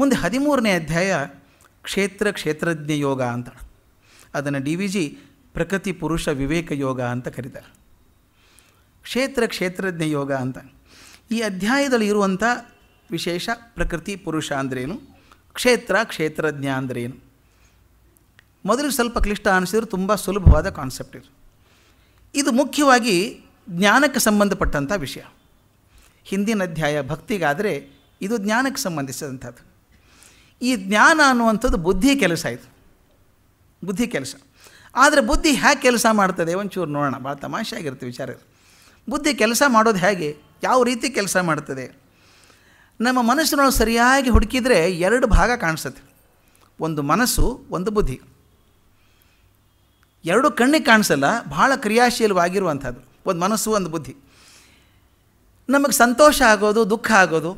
ಮುಂದೆ ಹದಿಮೂರನೇ ಅಧ್ಯಾಯ ಕ್ಷೇತ್ರ ಕ್ಷೇತ್ರಜ್ಞ ಯೋಗ ಅಂತ ಅದನ್ನು ಡಿ ವಿ ಜಿ ಪ್ರಕೃತಿ ಪುರುಷ ವಿವೇಕ ಯೋಗ ಅಂತ ಕರೀತಾರೆ ಕ್ಷೇತ್ರ ಕ್ಷೇತ್ರಜ್ಞ ಯೋಗ ಅಂತ ಈ ಅಧ್ಯಾಯದಲ್ಲಿ ಇರುವಂಥ ವಿಶೇಷ ಪ್ರಕೃತಿ ಪುರುಷ ಅಂದ್ರೇನು ಕ್ಷೇತ್ರ ಕ್ಷೇತ್ರಜ್ಞ ಅಂದ್ರೇನು ಮೊದಲು ಸ್ವಲ್ಪ ಕ್ಲಿಷ್ಟ ಅನಿಸಿದ್ರು ತುಂಬ ಸುಲಭವಾದ ಕಾನ್ಸೆಪ್ಟ್ ಇದು ಇದು ಮುಖ್ಯವಾಗಿ ಜ್ಞಾನಕ್ಕೆ ಸಂಬಂಧಪಟ್ಟಂಥ ವಿಷಯ ಹಿಂದಿನ ಅಧ್ಯಾಯ ಭಕ್ತಿಗಾದರೆ ಇದು ಜ್ಞಾನಕ್ಕೆ ಸಂಬಂಧಿಸಿದಂಥದ್ದು ಈ ಜ್ಞಾನ ಅನ್ನುವಂಥದ್ದು ಬುದ್ಧಿ ಕೆಲಸ ಇದು ಬುದ್ಧಿ ಕೆಲಸ ಆದರೆ ಬುದ್ಧಿ ಹೇಗೆ ಕೆಲಸ ಮಾಡ್ತದೆ ಒಂಚೂರು ನೋಡೋಣ ಭಾಳ ಆಗಿರುತ್ತೆ ವಿಚಾರ ಬುದ್ಧಿ ಕೆಲಸ ಮಾಡೋದು ಹೇಗೆ ಯಾವ ರೀತಿ ಕೆಲಸ ಮಾಡ್ತದೆ ನಮ್ಮ ಮನಸ್ಸಿನೊಳಗೆ ಸರಿಯಾಗಿ ಹುಡುಕಿದರೆ ಎರಡು ಭಾಗ ಕಾಣಿಸುತ್ತೆ ಒಂದು ಮನಸ್ಸು ಒಂದು ಬುದ್ಧಿ ಎರಡು ಕಣ್ಣಿಗೆ ಕಾಣಿಸಲ್ಲ ಭಾಳ ಕ್ರಿಯಾಶೀಲವಾಗಿರುವಂಥದ್ದು ಒಂದು ಮನಸ್ಸು ಒಂದು ಬುದ್ಧಿ ನಮಗೆ ಸಂತೋಷ ಆಗೋದು ದುಃಖ ಆಗೋದು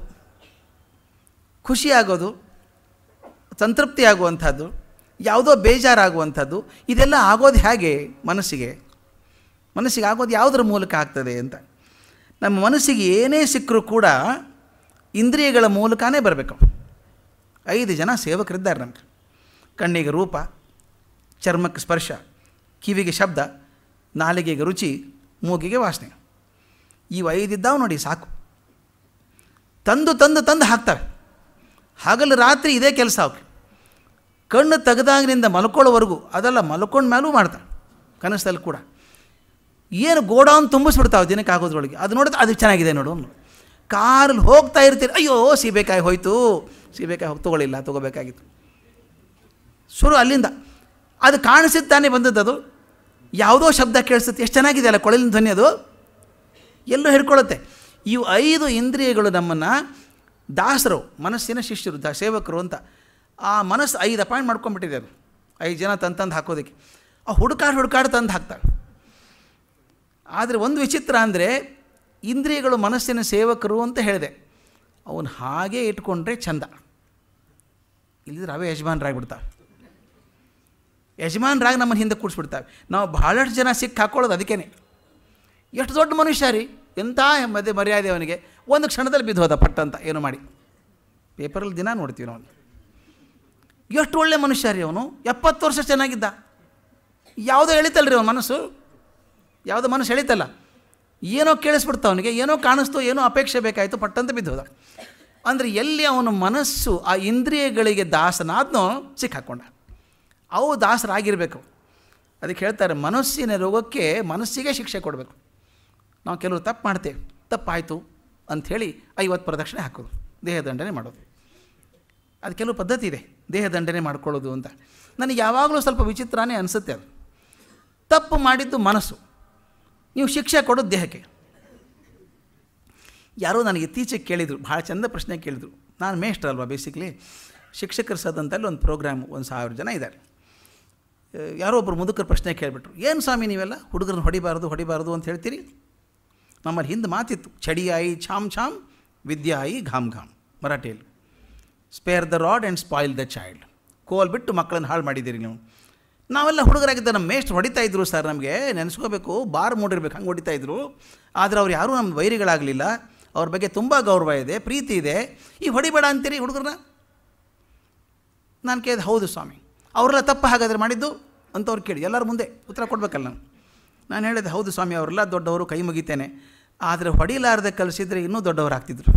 ಖುಷಿ ಆಗೋದು ಸಂತೃಪ್ತಿ ಆಗುವಂಥದ್ದು ಯಾವುದೋ ಬೇಜಾರಾಗುವಂಥದ್ದು ಇದೆಲ್ಲ ಆಗೋದು ಹೇಗೆ ಮನಸ್ಸಿಗೆ ಮನಸ್ಸಿಗೆ ಆಗೋದು ಯಾವುದ್ರ ಮೂಲಕ ಆಗ್ತದೆ ಅಂತ ನಮ್ಮ ಮನಸ್ಸಿಗೆ ಏನೇ ಸಿಕ್ಕರೂ ಕೂಡ ಇಂದ್ರಿಯಗಳ ಮೂಲಕನೇ ಬರಬೇಕು ಐದು ಜನ ಸೇವಕರಿದ್ದಾರೆ ನಮಗೆ ಕಣ್ಣಿಗೆ ರೂಪ ಚರ್ಮಕ್ಕೆ ಸ್ಪರ್ಶ ಕಿವಿಗೆ ಶಬ್ದ ನಾಲಿಗೆಗೆ ರುಚಿ ಮೂಗಿಗೆ ವಾಸನೆ ಇವು ಐದಿದ್ದಾವೆ ನೋಡಿ ಸಾಕು ತಂದು ತಂದು ತಂದು ಹಾಕ್ತವೆ ಹಗಲು ರಾತ್ರಿ ಇದೇ ಕೆಲಸ ಅವ್ರು ಕಣ್ಣು ತೆಗೆದಾಗಿನಿಂದ ಮಲ್ಕೊಳ್ಳೋವರೆಗೂ ಅದೆಲ್ಲ ಮಲ್ಕೊಂಡ ಮೇಲೂ ಮಾಡ್ತಾರೆ ಕನಸಲ್ಲಿ ಕೂಡ ಏನು ಗೋಡೌನ್ ತುಂಬಿಸ್ಬಿಡ್ತಾವೆ ದಿನಕ್ಕೆ ಆಗೋದ್ರೊಳಗೆ ಅದು ನೋಡಿದ್ರೆ ಅದು ಚೆನ್ನಾಗಿದೆ ನೋಡು ಕಾರಲ್ಲಿ ಹೋಗ್ತಾ ಇರ್ತೀರಿ ಅಯ್ಯೋ ಸೀಬೆಕಾಯಿ ಹೋಯ್ತು ಸೀಬೆಕಾಯಿ ಹೋಗಿ ತೊಗೊಳ್ಳಿಲ್ಲ ತೊಗೋಬೇಕಾಗಿತ್ತು ಶುರು ಅಲ್ಲಿಂದ ಅದು ಕಾಣಿಸಿದ ತಾನೇ ಬಂದದ್ದು ಅದು ಯಾವುದೋ ಶಬ್ದ ಕೇಳಿಸುತ್ತೆ ಎಷ್ಟು ಚೆನ್ನಾಗಿದೆ ಅಲ್ಲ ಕೊಳಲಿನ ಧ್ವನಿ ಅದು ಎಲ್ಲೂ ಹಿಡ್ಕೊಳ್ಳುತ್ತೆ ಇವು ಐದು ಇಂದ್ರಿಯಗಳು ನಮ್ಮನ್ನು ದಾಸರು ಮನಸ್ಸಿನ ಶಿಷ್ಯರು ದ ಸೇವಕರು ಅಂತ ಆ ಮನಸ್ಸು ಐದು ಅಪಾಯಿಂಟ್ ಮಾಡ್ಕೊಂಡ್ಬಿಟ್ಟಿದೆ ಅದು ಐದು ಜನ ತಂದು ತಂದು ಹಾಕೋದಕ್ಕೆ ಆ ಹುಡುಕಾಡು ಹುಡುಕಾಡು ತಂದು ಹಾಕ್ತಾಳೆ ಆದರೆ ಒಂದು ವಿಚಿತ್ರ ಅಂದರೆ ಇಂದ್ರಿಯಗಳು ಮನಸ್ಸಿನ ಸೇವಕರು ಅಂತ ಹೇಳಿದೆ ಅವನು ಹಾಗೇ ಇಟ್ಕೊಂಡ್ರೆ ಚಂದ ಇಲ್ಲಿದ್ರೆ ಅವೇ ಯಜಮಾನರಾಗ್ಬಿಡ್ತಾವೆ ಯಜಮಾನರಾಗಿ ನಮ್ಮನ್ನು ಹಿಂದೆ ಕೂಡಿಸ್ಬಿಡ್ತಾವೆ ನಾವು ಭಾಳಷ್ಟು ಜನ ಸಿಕ್ಕಿ ಹಾಕ್ಕೊಳ್ಳೋದು ಅದಕ್ಕೇ ಎಷ್ಟು ದೊಡ್ಡ ಮನುಷ್ಯ ರೀ ಎಂಥ ಮದ್ಯ ಮರ್ಯಾದೆ ಅವನಿಗೆ ಒಂದು ಕ್ಷಣದಲ್ಲಿ ಹೋದ ಪಟ್ಟಂತ ಏನು ಮಾಡಿ ಪೇಪರಲ್ಲಿ ದಿನ ನೋಡ್ತೀವಿ ನಾವು ಎಷ್ಟು ಒಳ್ಳೆ ಮನುಷ್ಯ ರೀ ಅವನು ಎಪ್ಪತ್ತು ವರ್ಷ ಚೆನ್ನಾಗಿದ್ದ ಯಾವುದೋ ಎಳಿತಲ್ಲ ರೀ ಅವನ ಮನಸ್ಸು ಯಾವುದೋ ಮನಸ್ಸು ಎಳಿತಲ್ಲ ಏನೋ ಕೇಳಿಸ್ಬಿಡ್ತ ಅವನಿಗೆ ಏನೋ ಕಾಣಿಸ್ತೋ ಏನೋ ಅಪೇಕ್ಷೆ ಬೇಕಾಯಿತು ಪಟ್ಟಂತ ಬಿದ್ದೋದ ಅಂದರೆ ಎಲ್ಲಿ ಅವನ ಮನಸ್ಸು ಆ ಇಂದ್ರಿಯಗಳಿಗೆ ದಾಸನಾದ್ನೋ ಸಿಕ್ಕಾಕೊಂಡ ಅವು ದಾಸರಾಗಿರಬೇಕು ಅದಕ್ಕೆ ಹೇಳ್ತಾರೆ ಮನಸ್ಸಿನ ರೋಗಕ್ಕೆ ಮನಸ್ಸಿಗೆ ಶಿಕ್ಷೆ ಕೊಡಬೇಕು ನಾವು ಕೆಲವರು ತಪ್ಪು ಮಾಡ್ತೇವೆ ತಪ್ಪಾಯಿತು ಅಂಥೇಳಿ ಐವತ್ತು ಪ್ರದಕ್ಷಿಣೆ ಹಾಕೋದು ದೇಹದಂಡನೆ ಮಾಡೋದು ಅದು ಕೆಲವು ಪದ್ಧತಿ ಇದೆ ದೇಹದಂಡನೆ ಮಾಡ್ಕೊಳ್ಳೋದು ಅಂತ ನನಗೆ ಯಾವಾಗಲೂ ಸ್ವಲ್ಪ ವಿಚಿತ್ರನೇ ಅನಿಸುತ್ತೆ ಅದು ತಪ್ಪು ಮಾಡಿದ್ದು ಮನಸ್ಸು ನೀವು ಶಿಕ್ಷೆ ಕೊಡೋದು ದೇಹಕ್ಕೆ ಯಾರೋ ನನಗೆ ಇತ್ತೀಚೆಗೆ ಕೇಳಿದರು ಭಾಳ ಚಂದ ಪ್ರಶ್ನೆ ಕೇಳಿದರು ನಾನು ಮೇಷ್ಟ್ರ ಅಲ್ವಾ ಬೇಸಿಕಲಿ ಶಿಕ್ಷಕರ ಸದಂತಲ್ಲಿ ಒಂದು ಪ್ರೋಗ್ರಾಮ್ ಒಂದು ಸಾವಿರ ಜನ ಇದ್ದಾರೆ ಯಾರೋ ಒಬ್ಬರು ಮುದುಕರು ಪ್ರಶ್ನೆ ಕೇಳಿಬಿಟ್ರು ಏನು ಸ್ವಾಮಿ ನೀವೆಲ್ಲ ಹುಡುಗರನ್ನ ಹೊಡಿಬಾರ್ದು ಹೊಡಿಬಾರ್ದು ಅಂತ ಹೇಳ್ತೀರಿ ನಮ್ಮಲ್ಲಿ ಹಿಂದೆ ಮಾತಿತ್ತು ಚಡಿಯಾಯಿ ಛಾಮ್ ಛಾಮ್ ವಿದ್ಯಾಯಿ ಘಾಮ್ ಘಾಮ್ ಮರಾಠಿಯಲ್ಲಿ spare the rod and spoil the child ಕೋಲ್ ಬಿಟ್ಟು ಮಕ್ಕಳನ್ನು ಹಾಳು ಮಾಡಿದ್ದೀರಿ ನೀವು ನಾವೆಲ್ಲ ಹುಡುಗರಾಗಿದ್ದ ನಮ್ಮ ಮೇಷ್ಟ್ರು ಹೊಡಿತಾ ಇದ್ರು ಸರ್ ನಮಗೆ ನೆನೆಸ್ಕೋಬೇಕು ಬಾರ್ ಮೂಡಿರ್ಬೇಕು ಹಂಗೆ ಹೊಡಿತಾ ಇದ್ರು ಆದರೆ ಅವ್ರು ಯಾರೂ ನಮ್ಮ ವೈರಿಗಳಾಗಲಿಲ್ಲ ಅವ್ರ ಬಗ್ಗೆ ತುಂಬ ಗೌರವ ಇದೆ ಪ್ರೀತಿ ಇದೆ ಈ ಹೊಡಿಬೇಡ ಅಂತೀರಿ ಹುಡುಗರನ್ನ ನಾನು ಕೇಳಿದೆ ಹೌದು ಸ್ವಾಮಿ ಅವರೆಲ್ಲ ತಪ್ಪು ಹಾಗಾದರೆ ಮಾಡಿದ್ದು ಅಂತ ಅವ್ರು ಕೇಳಿ ಎಲ್ಲರೂ ಮುಂದೆ ಉತ್ತರ ಕೊಡಬೇಕಲ್ಲ ನಾನು ನಾನು ಹೇಳಿದೆ ಹೌದು ಸ್ವಾಮಿ ಅವರೆಲ್ಲ ದೊಡ್ಡವರು ಕೈ ಮುಗಿತೇನೆ ಆದರೆ ಹೊಡಿಲಾರ್ದೆ ಕಲಿಸಿದರೆ ಇನ್ನೂ ಆಗ್ತಿದ್ರು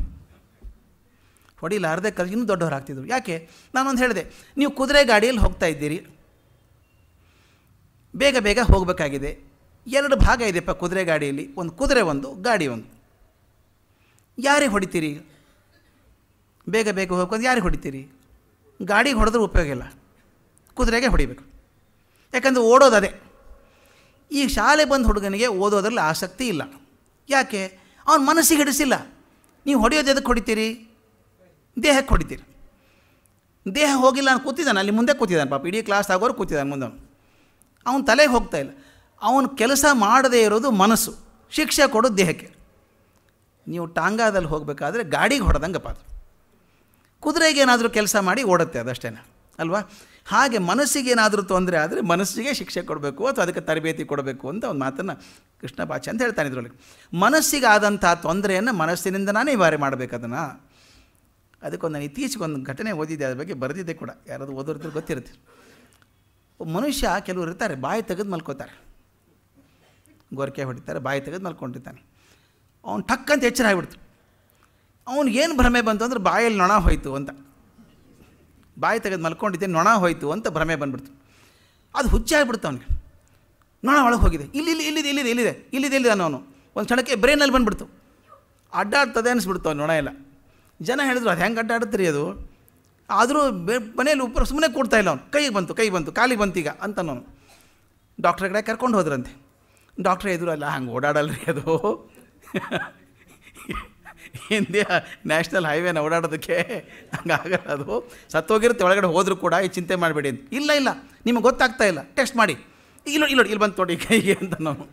ಹೊಡಿಲಾರದೆ ಕರ್ ಇನ್ನೂ ದೊಡ್ಡವ್ರು ಆಗ್ತಿದ್ರು ಯಾಕೆ ನಾನೊಂದು ಹೇಳಿದೆ ನೀವು ಕುದುರೆ ಗಾಡಿಯಲ್ಲಿ ಹೋಗ್ತಾ ಇದ್ದೀರಿ ಬೇಗ ಬೇಗ ಹೋಗಬೇಕಾಗಿದೆ ಎರಡು ಭಾಗ ಇದೆಪ್ಪ ಕುದುರೆ ಗಾಡಿಯಲ್ಲಿ ಒಂದು ಕುದುರೆ ಒಂದು ಗಾಡಿ ಒಂದು ಯಾರಿಗೆ ಹೊಡಿತೀರಿ ಬೇಗ ಬೇಗ ಹೋಗ್ಬೇಕಂದ್ರೆ ಯಾರಿಗೆ ಹೊಡಿತೀರಿ ಗಾಡಿಗೆ ಹೊಡೆದ್ರೂ ಉಪಯೋಗ ಇಲ್ಲ ಕುದುರೆಗೆ ಹೊಡಿಬೇಕು ಯಾಕಂದರೆ ಓಡೋದು ಅದೇ ಈ ಶಾಲೆ ಬಂದ ಹುಡುಗನಿಗೆ ಓದೋದ್ರಲ್ಲಿ ಆಸಕ್ತಿ ಇಲ್ಲ ಯಾಕೆ ಅವನ ಮನಸ್ಸಿಗೆ ಹಿಡಿಸಿಲ್ಲ ನೀವು ಹೊಡೆಯೋದು ಎದಕ್ಕೆ ಹೊಡಿತೀರಿ ದೇಹಕ್ಕೆ ಹೊಡಿತೀರಿ ದೇಹ ಹೋಗಿಲ್ಲ ಅಂತ ಕೂತಿದ್ದಾನೆ ಅಲ್ಲಿ ಮುಂದೆ ಕೂತಿದ್ದಾನೆ ಪಾಪ ಇಡೀ ಕ್ಲಾಸ್ ಆಗೋರು ಕೂತಿದ್ದಾನೆ ಮುಂದೆ ಅವನು ತಲೆಗೆ ಹೋಗ್ತಾ ಇಲ್ಲ ಅವನು ಕೆಲಸ ಮಾಡದೇ ಇರೋದು ಮನಸ್ಸು ಶಿಕ್ಷೆ ಕೊಡೋದು ದೇಹಕ್ಕೆ ನೀವು ಟಾಂಗಾದಲ್ಲಿ ಹೋಗಬೇಕಾದ್ರೆ ಗಾಡಿಗೆ ಹೊಡೆದಂಗಪ್ಪ ಅದು ಕುದುರೆಗೆ ಏನಾದರೂ ಕೆಲಸ ಮಾಡಿ ಓಡುತ್ತೆ ಅದಷ್ಟೇ ಅಲ್ವಾ ಹಾಗೆ ಮನಸ್ಸಿಗೆ ಏನಾದರೂ ತೊಂದರೆ ಆದರೆ ಮನಸ್ಸಿಗೆ ಶಿಕ್ಷೆ ಕೊಡಬೇಕು ಅಥವಾ ಅದಕ್ಕೆ ತರಬೇತಿ ಕೊಡಬೇಕು ಅಂತ ಒಂದು ಮಾತನ್ನು ಕೃಷ್ಣ ಅಂತ ಹೇಳ್ತಾನೆ ಇದರಲ್ಲಿ ಆದಂಥ ತೊಂದರೆಯನ್ನು ಮನಸ್ಸಿನಿಂದ ನಾನೇ ಬಾರಿ ಮಾಡಬೇಕದನ್ನು ಅದಕ್ಕೊಂದು ನಾನು ಒಂದು ಘಟನೆ ಓದಿದ್ದೆ ಅದ್ರ ಬಗ್ಗೆ ಬರೆದಿದ್ದೆ ಕೂಡ ಯಾರಾದರೂ ಓದೋರ್ದ್ರು ಗೊತ್ತಿರುತ್ತೆ ಮನುಷ್ಯ ಕೆಲವರು ಇರ್ತಾರೆ ಬಾಯಿ ತೆಗೆದು ಮಲ್ಕೋತಾರೆ ಗೊರಕೆ ಹೊಡಿತಾರೆ ಬಾಯಿ ತೆಗೆದು ಮಲ್ಕೊಂಡಿರ್ತಾನೆ ಅವ್ನು ಟಕ್ ಅಂತ ಎಚ್ಚರ ಆಗಿಬಿಡ್ತು ಏನು ಭ್ರಮೆ ಬಂತು ಅಂದ್ರೆ ಬಾಯಲ್ಲಿ ನೊಣ ಹೋಯಿತು ಅಂತ ಬಾಯಿ ತೆಗೆದು ಮಲ್ಕೊಂಡಿದ್ದೆ ನೊಣ ಹೋಯಿತು ಅಂತ ಭ್ರಮೆ ಬಂದ್ಬಿಡ್ತು ಅದು ಹುಚ್ಚಿ ಆಗಿಬಿಡ್ತು ಅವನಿಗೆ ನೊಣ ಒಳಗೆ ಹೋಗಿದೆ ಇಲ್ಲಿ ಇಲ್ಲಿ ಇಲ್ಲಿದೆ ಇಲ್ಲಿದೆ ಇಲ್ಲಿದೆ ಇಲ್ಲಿದೆ ಇಲ್ಲಿದೆ ಅನ್ನೋನು ಒಂದು ಕ್ಷಣಕ್ಕೆ ಬ್ರೈನಲ್ಲಿ ಬಂದುಬಿಡ್ತು ಅಡ್ಡಾಡ್ತದೆ ಅನಿಸ್ಬಿಡ್ತು ಅವ್ನು ನೊಣ ಎಲ್ಲ ಜನ ಹೇಳಿದ್ರು ಅದು ಹೆಂಗೆ ಅಡ್ಡಾಡುತ್ತೆ ಅದು ಆದರೂ ಮನೇಲಿ ಉಪ್ಪು ಸುಮ್ಮನೆ ಕೊಡ್ತಾ ಇಲ್ಲ ಅವನು ಕೈಗೆ ಬಂತು ಕೈ ಬಂತು ಕಾಲಿಗೆ ಬಂತು ಈಗ ಅಂತ ನಾನು ಡಾಕ್ಟರ್ ಕಡೆ ಕರ್ಕೊಂಡು ಹೋದ್ರಂತೆ ಡಾಕ್ಟ್ರೇ ಇದ್ರು ಅಲ್ಲ ಹಂಗೆ ಓಡಾಡಲ್ರಿ ಅದು ಇಂಡಿಯಾ ನ್ಯಾಷನಲ್ ಹೈವೇನ ಓಡಾಡೋದಕ್ಕೆ ಆಗಲ್ಲ ಅದು ಸತ್ತೋಗಿರುತ್ತೆ ಒಳಗಡೆ ಹೋದರೂ ಕೂಡ ಈ ಚಿಂತೆ ಮಾಡಬೇಡಿ ಅಂತ ಇಲ್ಲ ಇಲ್ಲ ನಿಮಗೆ ಗೊತ್ತಾಗ್ತಾ ಇಲ್ಲ ಟೆಸ್ಟ್ ಮಾಡಿ ಇಲ್ಲ ನೋಡಿ ಇಲ್ಲಿ ಬಂತು ನೋಡಿ ಕೈಗೆ ಅಂತ ನಾವು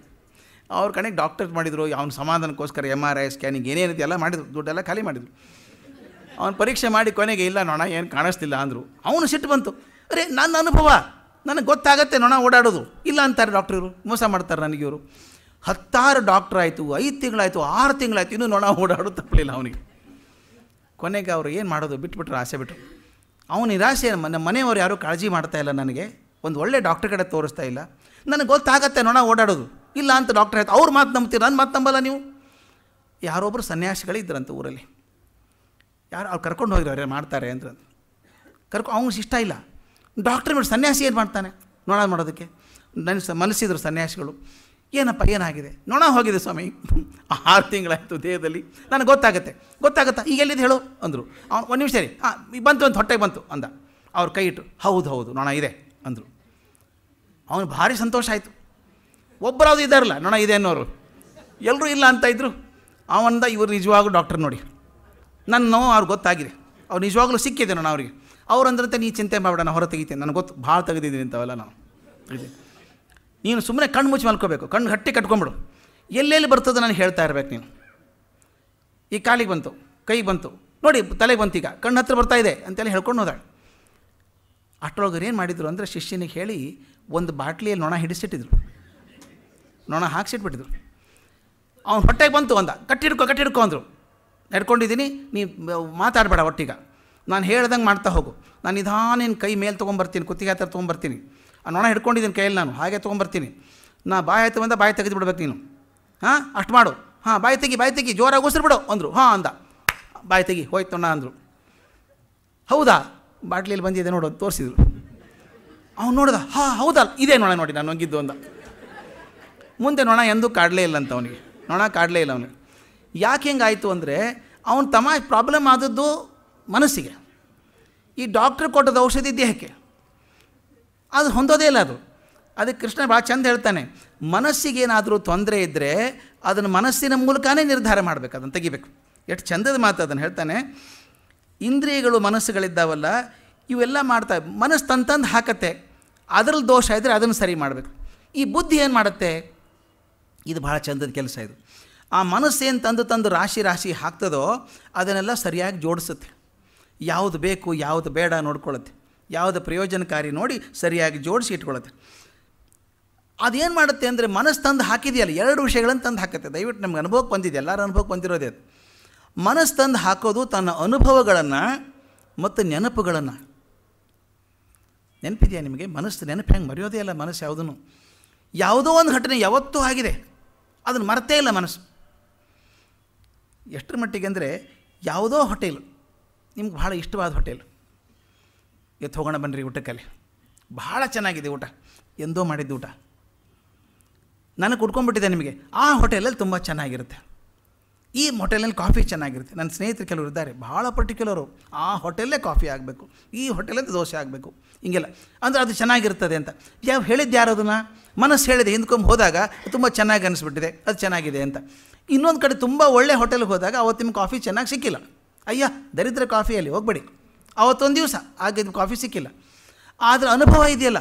ಅವ್ರ ಕಣೆಗೆ ಡಾಕ್ಟರ್ ಮಾಡಿದರು ಅವ್ನ ಸಮಾಧಾನಕ್ಕೋಸ್ಕರ ಎಮ್ ಆರ್ ಐ ಸ್ಕ್ಯಾನಿಂಗ್ ಏನೇನಿದೆ ಎಲ್ಲ ಮಾಡಿದ್ರು ದುಡ್ಡೆಲ್ಲ ಖಾಲಿ ಮಾಡಿದರು ಅವನು ಪರೀಕ್ಷೆ ಮಾಡಿ ಕೊನೆಗೆ ಇಲ್ಲ ನೊಣ ಏನು ಕಾಣಿಸ್ತಿಲ್ಲ ಅಂದರು ಅವನು ಸಿಟ್ಟು ಬಂತು ಅರೆ ನನ್ನ ಅನುಭವ ನನಗೆ ಗೊತ್ತಾಗತ್ತೆ ನೊಣ ಓಡಾಡೋದು ಇಲ್ಲ ಅಂತಾರೆ ಇವರು ಮೋಸ ಮಾಡ್ತಾರೆ ನನಗಿವರು ಹತ್ತಾರು ಡಾಕ್ಟ್ರ್ ಆಯಿತು ಐದು ತಿಂಗಳಾಯಿತು ಆರು ತಿಂಗಳಾಯಿತು ಇನ್ನೂ ನೊಣ ಓಡಾಡೋದು ತಪ್ಪಲಿಲ್ಲ ಅವನಿಗೆ ಕೊನೆಗೆ ಅವರು ಏನು ಮಾಡೋದು ಬಿಟ್ಬಿಟ್ರು ಆಸೆ ಬಿಟ್ಟರು ಅವನು ನಿರಾಸೆ ನಮ್ಮ ಮನೆಯವರು ಯಾರೂ ಕಾಳಜಿ ಮಾಡ್ತಾ ಇಲ್ಲ ನನಗೆ ಒಂದು ಒಳ್ಳೆ ಡಾಕ್ಟ್ರ್ ಕಡೆ ತೋರಿಸ್ತಾ ಇಲ್ಲ ನನಗೆ ಗೊತ್ತಾಗತ್ತೆ ನೊಣ ಓಡಾಡೋದು ಇಲ್ಲ ಅಂತ ಡಾಕ್ಟ್ರ್ ಆಯ್ತು ಅವ್ರು ಮಾತು ನಂಬ್ತೀರ ನನ್ನ ಮಾತು ನಂಬಲ್ಲ ನೀವು ಯಾರೊಬ್ಬರು ಸನ್ಯಾಸಿಗಳಿದ್ದರಂತೆ ಊರಲ್ಲಿ ಯಾರು ಅವ್ರು ಕರ್ಕೊಂಡು ಹೋಗಿರೋರು ಮಾಡ್ತಾರೆ ಅಂದ್ರೆ ಕರ್ಕೊ ಅವನಿಗೆ ಇಷ್ಟ ಇಲ್ಲ ಡಾಕ್ಟ್ರ್ ಮಾಡಿ ಸನ್ಯಾಸಿ ಏನು ಮಾಡ್ತಾನೆ ನೋಣ ಮಾಡೋದಕ್ಕೆ ನನ್ನ ಸ ಮನಸ್ಸಿದ್ರು ಸನ್ಯಾಸಿಗಳು ಏನಪ್ಪ ಏನಾಗಿದೆ ನೋಣ ಹೋಗಿದೆ ಸ್ವಾಮಿ ಆರು ತಿಂಗಳಾಯಿತು ದೇಹದಲ್ಲಿ ನನಗೆ ಗೊತ್ತಾಗುತ್ತೆ ಗೊತ್ತಾಗುತ್ತಾ ಈಗ ಎಲ್ಲಿದೆ ಹೇಳು ಅಂದರು ಅವ್ನು ಒಂದು ನಿಮಿಷ ರೀ ಹಾಂ ಬಂತು ಅಂತ ಹೊಟ್ಟೆಗೆ ಬಂತು ಅಂದ ಅವ್ರ ಕೈ ಇಟ್ಟು ಹೌದು ಹೌದು ನೋಣ ಇದೆ ಅಂದರು ಅವನು ಭಾರಿ ಸಂತೋಷ ಆಯಿತು ಒಬ್ಬರಾದ್ರು ಇದ್ದಾರಲ್ಲ ನೋಣ ಇದೆ ಅನ್ನೋರು ಎಲ್ಲರೂ ಇಲ್ಲ ಅಂತ ಇದ್ದರು ಅವಂದ ಇವರು ನಿಜವಾಗೂ ಡಾಕ್ಟರ್ ನೋಡಿ ನನ್ನ ನೋವು ಅವ್ರಿಗೆ ಗೊತ್ತಾಗಿದೆ ಅವ್ರು ನಿಜವಾಗ್ಲೂ ಸಿಕ್ಕಿದೆ ನಾನು ಅವ್ರಿಗೆ ಅವ್ರು ಅಂದ್ರಂತೆ ನೀ ಚಿಂತೆ ಮಾಡಬೇಡ ನಾನು ಹೊರ ತೆಗಿತೇನೆ ನನಗೆ ಗೊತ್ತು ಭಾಳ ತೆಗೆದಿದ್ದೀನಿ ಅಂತವಲ್ಲ ನಾವು ನೀನು ಸುಮ್ಮನೆ ಕಣ್ಣು ಮುಚ್ಚಿ ಮಲ್ಕೋಬೇಕು ಕಣ್ಣು ಗಟ್ಟಿ ಕಟ್ಕೊಂಬಿಡು ಎಲ್ಲೆಲ್ಲಿ ಬರ್ತದೆ ನಾನು ಹೇಳ್ತಾ ಇರ್ಬೇಕು ನೀನು ಈ ಕಾಲಿಗೆ ಬಂತು ಕೈಗೆ ಬಂತು ನೋಡಿ ತಲೆಗೆ ಬಂತು ಈಗ ಕಣ್ಣು ಹತ್ರ ಬರ್ತಾ ಇದೆ ಅಂತೆಲ್ಲ ಹೇಳ್ಕೊಂಡು ಹೋದಾಳೆ ಅಷ್ಟರೊಳಗರು ಏನು ಮಾಡಿದ್ರು ಅಂದರೆ ಶಿಷ್ಯನಿಗೆ ಹೇಳಿ ಒಂದು ಬಾಟ್ಲಿಯಲ್ಲಿ ನೊಣ ಹಿಡಿಸಿಟ್ಟಿದ್ರು ನೊಣ ಹಾಕ್ಸಿಟ್ಬಿಟ್ಟಿದ್ರು ಅವ್ನು ಹೊಟ್ಟೆಗೆ ಬಂತು ಅಂದ ಕಟ್ಟಿಡ್ಕೊ ಕಟ್ಟಿಡ್ಕೊ ಅಂದರು ನಡ್ಕೊಂಡಿದ್ದೀನಿ ನೀ ಮಾತಾಡಬೇಡ ಒಟ್ಟಿಗ ನಾನು ಹೇಳ್ದಂಗೆ ಮಾಡ್ತಾ ಹೋಗು ನಾನು ನಿನ್ನ ಕೈ ಮೇಲೆ ತೊಗೊಂಬರ್ತೀನಿ ಕುತ್ತಿಗೆ ಹತ್ತಿರ ತೊಗೊಂಬರ್ತೀನಿ ಆ ನೊಣ ಹಿಡ್ಕೊಂಡಿದ್ದೀನಿ ಕೈಯಲ್ಲಿ ನಾನು ಹಾಗೆ ತೊಗೊಂಬರ್ತೀನಿ ನಾ ಬಾಯಿ ಆಯ್ತು ಬಂದ ಬಾಯಿ ತೆಗೆದು ಬಿಡ್ಬೇಕು ನೀನು ಹಾಂ ಅಷ್ಟು ಮಾಡು ಹಾಂ ಬಾಯಿ ತೆಗಿ ಬಾಯಿ ತೆಗಿ ಜೋರಾಗಿ ಉಸಿರು ಬಿಡು ಅಂದರು ಹಾಂ ಅಂದ ಬಾಯಿ ತೆಗಿ ಹೋಯ್ತು ಅಣ್ಣ ಅಂದರು ಹೌದಾ ಬಾಟ್ಲಿಯಲ್ಲಿ ಬಂದಿದೆ ನೋಡು ತೋರಿಸಿದ್ರು ಅವ್ನು ನೋಡಿದ ಹಾಂ ಹೌದಲ್ಲ ಇದೇ ನೋಣ ನೋಡಿ ನಾನು ಹಂಗಿದ್ದು ಅಂದ ಮುಂದೆ ನೊಣ ಎಂದೂ ಕಾಡಲೇ ಇಲ್ಲ ಅಂತ ಅವನಿಗೆ ನೊಣ ಕಾಡಲೇ ಇಲ್ಲ ಅವನಿಗೆ ಯಾಕೆ ಹೆಂಗಾಯಿತು ಅಂದರೆ ಅವನು ತಮ್ಮ ಪ್ರಾಬ್ಲಮ್ ಆದದ್ದು ಮನಸ್ಸಿಗೆ ಈ ಡಾಕ್ಟ್ರ್ ಕೊಟ್ಟದ ಔಷಧಿ ದೇಹಕ್ಕೆ ಅದು ಹೊಂದೋದೇ ಇಲ್ಲ ಅದು ಅದಕ್ಕೆ ಕೃಷ್ಣ ಭಾಳ ಚಂದ ಹೇಳ್ತಾನೆ ಮನಸ್ಸಿಗೆ ಏನಾದರೂ ತೊಂದರೆ ಇದ್ದರೆ ಅದನ್ನು ಮನಸ್ಸಿನ ಮೂಲಕನೇ ನಿರ್ಧಾರ ಮಾಡಬೇಕು ಅದನ್ನು ತೆಗಿಬೇಕು ಎಷ್ಟು ಚಂದದ ಮಾತು ಅದನ್ನು ಹೇಳ್ತಾನೆ ಇಂದ್ರಿಯಗಳು ಮನಸ್ಸುಗಳಿದ್ದಾವಲ್ಲ ಇವೆಲ್ಲ ಮಾಡ್ತಾ ಮನಸ್ಸು ತಂತಂದು ಹಾಕತ್ತೆ ಅದರಲ್ಲಿ ದೋಷ ಇದ್ದರೆ ಅದನ್ನು ಸರಿ ಮಾಡಬೇಕು ಈ ಬುದ್ಧಿ ಏನು ಮಾಡುತ್ತೆ ಇದು ಭಾಳ ಚಂದದ ಕೆಲಸ ಇದು ಆ ಮನಸ್ಸೇನು ತಂದು ತಂದು ರಾಶಿ ರಾಶಿ ಹಾಕ್ತದೋ ಅದನ್ನೆಲ್ಲ ಸರಿಯಾಗಿ ಜೋಡಿಸುತ್ತೆ ಯಾವುದು ಬೇಕು ಯಾವುದು ಬೇಡ ನೋಡ್ಕೊಳ್ಳುತ್ತೆ ಯಾವುದು ಪ್ರಯೋಜನಕಾರಿ ನೋಡಿ ಸರಿಯಾಗಿ ಜೋಡಿಸಿ ಇಟ್ಕೊಳ್ಳುತ್ತೆ ಅದೇನು ಮಾಡುತ್ತೆ ಅಂದರೆ ಮನಸ್ಸು ತಂದು ಹಾಕಿದೆಯಲ್ಲ ಎರಡು ವಿಷಯಗಳನ್ನು ತಂದು ಹಾಕುತ್ತೆ ದಯವಿಟ್ಟು ನಮ್ಗೆ ಅನುಭವಕ್ಕೆ ಬಂದಿದೆ ಎಲ್ಲರ ಅನುಭವಕ್ಕೆ ಬಂದಿರೋದೇ ಅದು ಮನಸ್ಸು ತಂದು ಹಾಕೋದು ತನ್ನ ಅನುಭವಗಳನ್ನು ಮತ್ತು ನೆನಪುಗಳನ್ನು ನೆನಪಿದೆಯಾ ನಿಮಗೆ ಮನಸ್ಸು ನೆನಪು ಹೆಂಗೆ ಮರೆಯೋದೇ ಇಲ್ಲ ಮನಸ್ಸು ಯಾವುದೂ ಯಾವುದೋ ಒಂದು ಘಟನೆ ಯಾವತ್ತೂ ಆಗಿದೆ ಅದನ್ನು ಮರ್ತೇ ಇಲ್ಲ ಮನಸ್ಸು ಎಷ್ಟರ ಮಟ್ಟಿಗೆ ಅಂದರೆ ಯಾವುದೋ ಹೋಟೆಲ್ ನಿಮ್ಗೆ ಭಾಳ ಇಷ್ಟವಾದ ಹೋಟೆಲ್ ಎತ್ತು ಹೋಗೋಣ ಬನ್ನಿರಿ ಊಟಕ್ಕಲ್ಲಿ ಭಾಳ ಚೆನ್ನಾಗಿದೆ ಊಟ ಎಂದೋ ಮಾಡಿದ್ದು ಊಟ ನಾನು ಕುಡ್ಕೊಂಡ್ಬಿಟ್ಟಿದ್ದೆ ನಿಮಗೆ ಆ ಹೋಟೆಲಲ್ಲಿ ತುಂಬ ಚೆನ್ನಾಗಿರುತ್ತೆ ಈ ಹೋಟೆಲಲ್ಲಿ ಕಾಫಿ ಚೆನ್ನಾಗಿರುತ್ತೆ ನನ್ನ ಸ್ನೇಹಿತರು ಕೆಲವರು ಇದ್ದಾರೆ ಭಾಳ ಪರ್ಟಿಕ್ಯುಲರು ಆ ಹೋಟೆಲ್ಲೇ ಕಾಫಿ ಆಗಬೇಕು ಈ ಹೋಟೆಲಲ್ಲಿ ದೋಸೆ ಆಗಬೇಕು ಹಿಂಗೆಲ್ಲ ಅಂದರೆ ಅದು ಚೆನ್ನಾಗಿರ್ತದೆ ಅಂತ ಯಾವ ಹೇಳಿದ್ದು ಯಾರು ಅದನ್ನು ಮನಸ್ಸು ಹೇಳಿದೆ ಹಿಂದ್ಕೊಂಡು ಹೋದಾಗ ತುಂಬ ಚೆನ್ನಾಗಿ ಅನಿಸ್ಬಿಟ್ಟಿದೆ ಅದು ಚೆನ್ನಾಗಿದೆ ಅಂತ ಇನ್ನೊಂದು ಕಡೆ ತುಂಬ ಒಳ್ಳೆ ಹೋಟೆಲ್ಗೆ ಹೋದಾಗ ಅವತ್ತು ನಿಮ್ಗೆ ಕಾಫಿ ಚೆನ್ನಾಗಿ ಸಿಕ್ಕಿಲ್ಲ ಅಯ್ಯ ದರಿದ್ರ ಕಾಫಿಯಲ್ಲಿ ಹೋಗ್ಬೇಡಿ ಅವತ್ತೊಂದು ದಿವಸ ಆಗಿದ್ದು ಕಾಫಿ ಸಿಕ್ಕಿಲ್ಲ ಆದರೆ ಅನುಭವ ಇದೆಯಲ್ಲ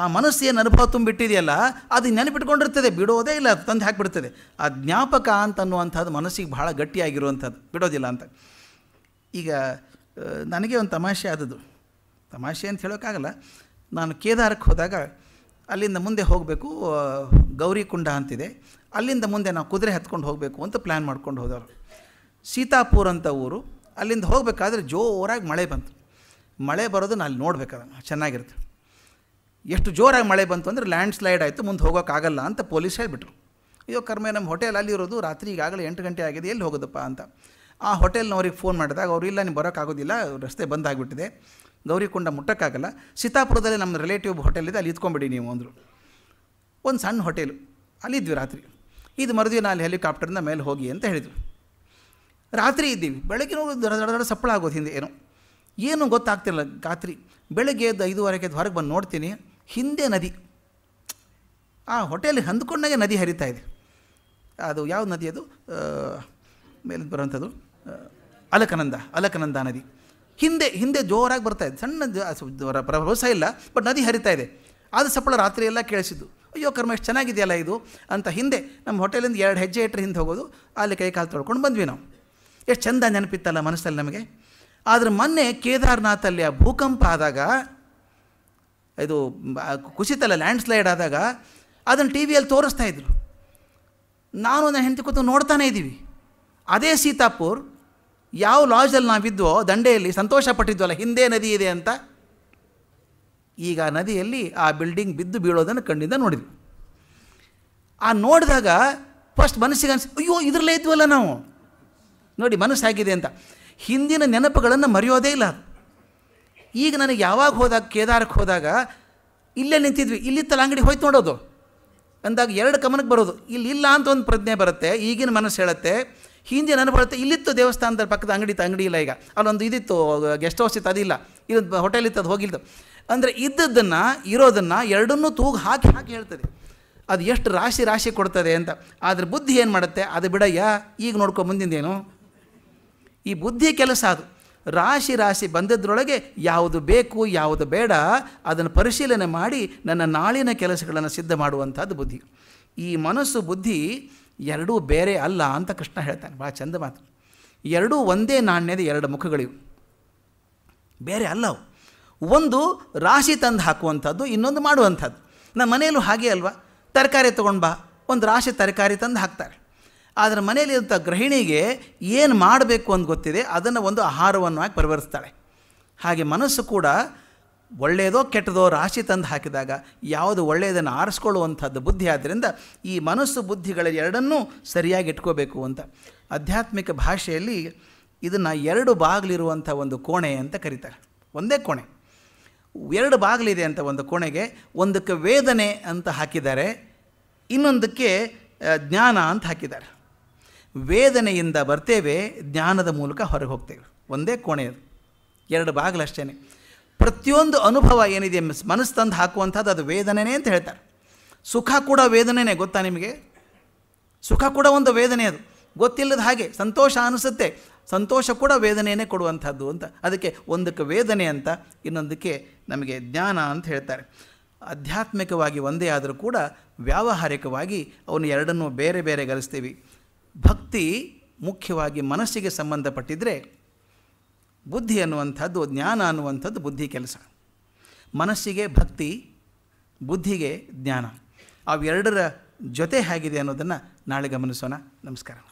ಆ ಮನಸ್ಸು ಏನು ಅನುಭವ ತುಂಬಿಟ್ಟಿದೆಯಲ್ಲ ಅದು ನೆನಪಿಟ್ಕೊಂಡಿರ್ತದೆ ಬಿಡೋದೇ ಇಲ್ಲ ತಂದು ಹಾಕಿಬಿಡ್ತದೆ ಆ ಜ್ಞಾಪಕ ಅಂತ ಮನಸ್ಸಿಗೆ ಭಾಳ ಗಟ್ಟಿಯಾಗಿರುವಂಥದ್ದು ಬಿಡೋದಿಲ್ಲ ಅಂತ ಈಗ ನನಗೆ ಒಂದು ತಮಾಷೆ ಆದದು ತಮಾಷೆ ಅಂತ ಹೇಳೋಕ್ಕಾಗಲ್ಲ ನಾನು ಕೇದಾರಕ್ಕೆ ಹೋದಾಗ ಅಲ್ಲಿಂದ ಮುಂದೆ ಹೋಗಬೇಕು ಗೌರಿ ಕುಂಡ ಅಂತಿದೆ ಅಲ್ಲಿಂದ ಮುಂದೆ ನಾವು ಕುದುರೆ ಹತ್ಕೊಂಡು ಹೋಗಬೇಕು ಅಂತ ಪ್ಲ್ಯಾನ್ ಮಾಡ್ಕೊಂಡು ಹೋದವರು ಸೀತಾಪುರ ಅಂತ ಊರು ಅಲ್ಲಿಂದ ಹೋಗಬೇಕಾದ್ರೆ ಜೋರಾಗಿ ಮಳೆ ಬಂತು ಮಳೆ ಬರೋದು ನಾನು ಅಲ್ಲಿ ನೋಡ್ಬೇಕಾದ ಚೆನ್ನಾಗಿರುತ್ತೆ ಎಷ್ಟು ಜೋರಾಗಿ ಮಳೆ ಬಂತು ಅಂದರೆ ಲ್ಯಾಂಡ್ ಸ್ಲೈಡ್ ಆಯಿತು ಮುಂದೆ ಹೋಗೋಕ್ಕಾಗಲ್ಲ ಅಂತ ಪೊಲೀಸ್ ಹೇಳಿಬಿಟ್ರು ಅಯ್ಯೋ ಕರ್ಮೆ ನಮ್ಮ ಹೋಟೆಲ್ ಅಲ್ಲಿರೋದು ರಾತ್ರಿ ಈಗಾಗಲೇ ಎಂಟು ಗಂಟೆ ಆಗಿದೆ ಎಲ್ಲಿ ಹೋಗೋದಪ್ಪ ಅಂತ ಆ ಹೋಟೆಲ್ನವ್ರಿಗೆ ಫೋನ್ ಮಾಡಿದಾಗ ಅವರು ಇಲ್ಲ ನೀವು ಬರೋಕ್ಕಾಗೋದಿಲ್ಲ ರಸ್ತೆ ಬಂದಾಗ್ಬಿಟ್ಟಿದೆ ಆಗಿಬಿಟ್ಟಿದೆ ಗೌರಿಕೊಂಡ ಮುಟ್ಟಕ್ಕಾಗಲ್ಲ ಸೀತಾಪುರದಲ್ಲಿ ನಮ್ಮ ರಿಲೇಟಿವ್ ಹೋಟೆಲ್ ಇದೆ ಅಲ್ಲಿ ಇದ್ಕೊಂಬಿಡಿ ನೀವು ಅಂದರು ಒಂದು ಸಣ್ಣ ಹೋಟೆಲು ಅಲ್ಲಿದ್ವಿ ರಾತ್ರಿ ಇದು ಮರುದಿನ ಅಲ್ಲಿ ಹೆಲಿಕಾಪ್ಟರ್ನ ಮೇಲೆ ಹೋಗಿ ಅಂತ ಹೇಳಿದರು ರಾತ್ರಿ ಇದ್ದೀವಿ ಬೆಳಗ್ಗೆ ದಡ ದಡ ದಡ ಸಪ್ಪಳ ಆಗೋದು ಹಿಂದೆ ಏನು ಏನೂ ಗೊತ್ತಾಗ್ತಿಲ್ಲ ರಾತ್ರಿ ಬೆಳಗ್ಗೆ ಎದ್ದು ಐದುವರೆಗೆ ಹೊರಗೆ ಬಂದು ನೋಡ್ತೀನಿ ಹಿಂದೆ ನದಿ ಆ ಹೋಟೆಲ್ ಹಂದ್ಕೊಂಡಾಗೆ ನದಿ ಹರಿತಾ ಇದೆ ಅದು ಯಾವ ನದಿ ಅದು ಮೇಲಿಂದ ಬರುವಂಥದ್ದು ಅಲಕನಂದ ಅಲಕನಂದ ನದಿ ಹಿಂದೆ ಹಿಂದೆ ಜೋರಾಗಿ ಬರ್ತಾ ಇದೆ ಸಣ್ಣ ಭರವಸೆ ಇಲ್ಲ ಬಟ್ ನದಿ ಹರಿತಾ ಇದೆ ಅದು ಸಪ್ಪಳ ರಾತ್ರಿ ಎಲ್ಲ ಕೇಳಿಸಿದ್ದು ಅಯ್ಯೋ ಕರ್ಮ ಎಷ್ಟು ಚೆನ್ನಾಗಿದೆಯಲ್ಲ ಇದು ಅಂತ ಹಿಂದೆ ನಮ್ಮ ಹೋಟೆಲಿಂದ ಎರಡು ಹೆಜ್ಜೆ ಇಟ್ಟರೆ ಹಿಂದೆ ಹೋಗೋದು ಅಲ್ಲಿ ಕೈ ಕಾಲು ತೊಳ್ಕೊಂಡು ಬಂದ್ವಿ ನಾವು ಎಷ್ಟು ಚೆಂದ ನೆನಪಿತ್ತಲ್ಲ ಮನಸ್ಸಲ್ಲಿ ನಮಗೆ ಆದರೆ ಮೊನ್ನೆ ಕೇದಾರ್ನಾಥಲ್ಲಿ ಆ ಭೂಕಂಪ ಆದಾಗ ಇದು ಕುಸಿತಲ್ಲ ಲ್ಯಾಂಡ್ ಸ್ಲೈಡ್ ಆದಾಗ ಅದನ್ನು ಟಿ ವಿಯಲ್ಲಿ ತೋರಿಸ್ತಾ ಇದ್ರು ನಾನು ನನ್ನ ಹೆಂಡತಿ ಕೂತು ನೋಡ್ತಾನೇ ಇದ್ದೀವಿ ಅದೇ ಸೀತಾಪುರ್ ಯಾವ ನಾವು ನಾವಿದ್ವೋ ದಂಡೆಯಲ್ಲಿ ಸಂತೋಷ ಪಟ್ಟಿದ್ವಲ್ಲ ಹಿಂದೆ ನದಿ ಇದೆ ಅಂತ ಈಗ ನದಿಯಲ್ಲಿ ಆ ಬಿಲ್ಡಿಂಗ್ ಬಿದ್ದು ಬೀಳೋದನ್ನು ಕಣ್ಣಿಂದ ನೋಡಿದ್ವಿ ಆ ನೋಡಿದಾಗ ಫಸ್ಟ್ ಮನಸ್ಸಿಗೆ ಅನಿಸ್ ಅಯ್ಯೋ ಇದರಲ್ಲೇ ಇದ್ವಲ್ಲ ನಾವು ನೋಡಿ ಮನಸ್ಸಾಗಿದೆ ಅಂತ ಹಿಂದಿನ ನೆನಪುಗಳನ್ನು ಮರೆಯೋದೇ ಇಲ್ಲ ಅದು ಈಗ ನನಗೆ ಯಾವಾಗ ಹೋದಾಗ ಕೇದಾರಕ್ಕೆ ಹೋದಾಗ ಇಲ್ಲೇ ನಿಂತಿದ್ವಿ ಇಲ್ಲಿತ್ತಲ್ಲ ಅಂಗಡಿ ಹೋಯ್ತು ನೋಡೋದು ಅಂದಾಗ ಎರಡು ಕಮನಕ್ಕೆ ಬರೋದು ಇಲ್ಲಿ ಇಲ್ಲ ಅಂತ ಒಂದು ಪ್ರಜ್ಞೆ ಬರುತ್ತೆ ಈಗಿನ ಮನಸ್ಸು ಹೇಳುತ್ತೆ ಹಿಂದೆ ನನಗೆ ಬರುತ್ತೆ ಇಲ್ಲಿತ್ತು ದೇವಸ್ಥಾನದ ಪಕ್ಕದ ಅಂಗಡಿ ಇತ್ತು ಅಂಗಡಿ ಇಲ್ಲ ಈಗ ಅಲ್ಲೊಂದು ಇದಿತ್ತು ಗೆಸ್ಟ್ ಹೌಸ್ ಇತ್ತು ಅದಿಲ್ಲ ಇಲ್ಲೊಂದು ಹೋಟೆಲ್ ಇತ್ತು ಅದು ಹೋಗಿಲ್ದು ಅಂದರೆ ಇದ್ದದ್ದನ್ನು ಇರೋದನ್ನು ಎರಡನ್ನೂ ತೂಗು ಹಾಕಿ ಹಾಕಿ ಹೇಳ್ತದೆ ಅದು ಎಷ್ಟು ರಾಶಿ ರಾಶಿ ಕೊಡ್ತದೆ ಅಂತ ಆದರೆ ಬುದ್ಧಿ ಏನು ಮಾಡುತ್ತೆ ಅದು ಬಿಡಯ್ಯ ಈಗ ನೋಡ್ಕೊ ಮುಂದಿಂದೇನು ಈ ಬುದ್ಧಿ ಕೆಲಸ ಅದು ರಾಶಿ ರಾಶಿ ಬಂದದ್ರೊಳಗೆ ಯಾವುದು ಬೇಕು ಯಾವುದು ಬೇಡ ಅದನ್ನು ಪರಿಶೀಲನೆ ಮಾಡಿ ನನ್ನ ನಾಳಿನ ಕೆಲಸಗಳನ್ನು ಸಿದ್ಧ ಮಾಡುವಂಥದ್ದು ಬುದ್ಧಿ ಈ ಮನಸ್ಸು ಬುದ್ಧಿ ಎರಡೂ ಬೇರೆ ಅಲ್ಲ ಅಂತ ಕೃಷ್ಣ ಹೇಳ್ತಾನೆ ಭಾಳ ಚಂದ ಮಾತು ಎರಡೂ ಒಂದೇ ನಾಣ್ಯದ ಎರಡು ಮುಖಗಳಿವು ಬೇರೆ ಅಲ್ಲ ಒಂದು ರಾಶಿ ತಂದು ಹಾಕುವಂಥದ್ದು ಇನ್ನೊಂದು ಮಾಡುವಂಥದ್ದು ನಮ್ಮ ಮನೆಯಲ್ಲೂ ಹಾಗೆ ಅಲ್ವಾ ತರಕಾರಿ ತೊಗೊಂಡು ಬಾ ಒಂದು ರಾಶಿ ತರಕಾರಿ ತಂದು ಹಾಕ್ತಾರೆ ಆದರೆ ಮನೆಯಲ್ಲಿರುವಂಥ ಗೃಹಿಣಿಗೆ ಏನು ಮಾಡಬೇಕು ಅಂತ ಗೊತ್ತಿದೆ ಅದನ್ನು ಒಂದು ಆಹಾರವನ್ನು ಆಹಾರವನ್ನಾಗಿ ಪರಿವರಿಸ್ತಾಳೆ ಹಾಗೆ ಮನಸ್ಸು ಕೂಡ ಒಳ್ಳೆಯದೋ ಕೆಟ್ಟದೋ ರಾಶಿ ತಂದು ಹಾಕಿದಾಗ ಯಾವುದು ಒಳ್ಳೆಯದನ್ನು ಆರಿಸ್ಕೊಳ್ಳುವಂಥದ್ದು ಬುದ್ಧಿ ಆದ್ದರಿಂದ ಈ ಮನಸ್ಸು ಬುದ್ಧಿಗಳ ಎರಡನ್ನೂ ಸರಿಯಾಗಿ ಇಟ್ಕೋಬೇಕು ಅಂತ ಆಧ್ಯಾತ್ಮಿಕ ಭಾಷೆಯಲ್ಲಿ ಇದನ್ನು ಎರಡು ಬಾಗಿಲಿರುವಂಥ ಒಂದು ಕೋಣೆ ಅಂತ ಕರೀತಾರೆ ಒಂದೇ ಕೋಣೆ ಎರಡು ಬಾಗಿಲಿದೆ ಅಂತ ಒಂದು ಕೋಣೆಗೆ ಒಂದಕ್ಕೆ ವೇದನೆ ಅಂತ ಹಾಕಿದ್ದಾರೆ ಇನ್ನೊಂದಕ್ಕೆ ಜ್ಞಾನ ಅಂತ ಹಾಕಿದ್ದಾರೆ ವೇದನೆಯಿಂದ ಬರ್ತೇವೆ ಜ್ಞಾನದ ಮೂಲಕ ಹೊರಗೆ ಹೋಗ್ತೇವೆ ಒಂದೇ ಅದು ಎರಡು ಭಾಗಲಷ್ಟೇ ಪ್ರತಿಯೊಂದು ಅನುಭವ ಏನಿದೆ ಮನಸ್ಸು ತಂದು ಹಾಕುವಂಥದ್ದು ಅದು ವೇದನೆಯೇ ಅಂತ ಹೇಳ್ತಾರೆ ಸುಖ ಕೂಡ ವೇದನೆಯೇ ಗೊತ್ತಾ ನಿಮಗೆ ಸುಖ ಕೂಡ ಒಂದು ವೇದನೆ ಅದು ಗೊತ್ತಿಲ್ಲದ ಹಾಗೆ ಸಂತೋಷ ಅನಿಸುತ್ತೆ ಸಂತೋಷ ಕೂಡ ವೇದನೆಯೇ ಕೊಡುವಂಥದ್ದು ಅಂತ ಅದಕ್ಕೆ ಒಂದಕ್ಕೆ ವೇದನೆ ಅಂತ ಇನ್ನೊಂದಕ್ಕೆ ನಮಗೆ ಜ್ಞಾನ ಅಂತ ಹೇಳ್ತಾರೆ ಆಧ್ಯಾತ್ಮಿಕವಾಗಿ ಒಂದೇ ಆದರೂ ಕೂಡ ವ್ಯಾವಹಾರಿಕವಾಗಿ ಅವನು ಎರಡನ್ನೂ ಬೇರೆ ಬೇರೆ ಗಳಿಸ್ತೀವಿ ಭಕ್ತಿ ಮುಖ್ಯವಾಗಿ ಮನಸ್ಸಿಗೆ ಸಂಬಂಧಪಟ್ಟಿದ್ದರೆ ಬುದ್ಧಿ ಅನ್ನುವಂಥದ್ದು ಜ್ಞಾನ ಅನ್ನುವಂಥದ್ದು ಬುದ್ಧಿ ಕೆಲಸ ಮನಸ್ಸಿಗೆ ಭಕ್ತಿ ಬುದ್ಧಿಗೆ ಜ್ಞಾನ ಅವೆರಡರ ಜೊತೆ ಹೇಗಿದೆ ಅನ್ನೋದನ್ನು ನಾಳೆ ಗಮನಿಸೋಣ ನಮಸ್ಕಾರ